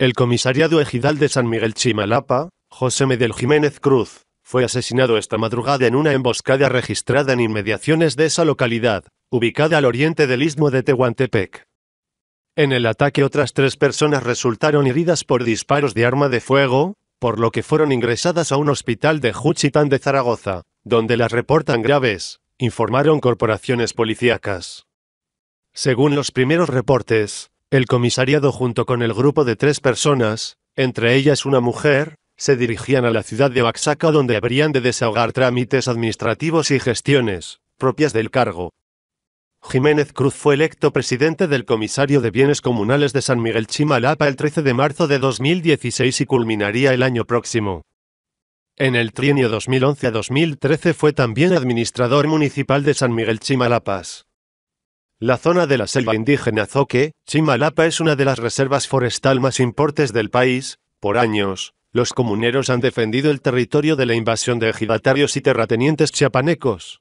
El comisariado ejidal de San Miguel Chimalapa, José Medel Jiménez Cruz, fue asesinado esta madrugada en una emboscada registrada en inmediaciones de esa localidad, ubicada al oriente del istmo de Tehuantepec. En el ataque otras tres personas resultaron heridas por disparos de arma de fuego, por lo que fueron ingresadas a un hospital de Juchitán de Zaragoza, donde las reportan graves, informaron corporaciones policíacas. Según los primeros reportes, el comisariado junto con el grupo de tres personas, entre ellas una mujer, se dirigían a la ciudad de Oaxaca donde habrían de desahogar trámites administrativos y gestiones propias del cargo. Jiménez Cruz fue electo presidente del Comisario de Bienes Comunales de San Miguel Chimalapa el 13 de marzo de 2016 y culminaría el año próximo. En el trienio 2011 a 2013 fue también administrador municipal de San Miguel Chimalapas. La zona de la selva indígena Zoque, Chimalapa es una de las reservas forestal más importantes del país. Por años, los comuneros han defendido el territorio de la invasión de ejidatarios y terratenientes chiapanecos.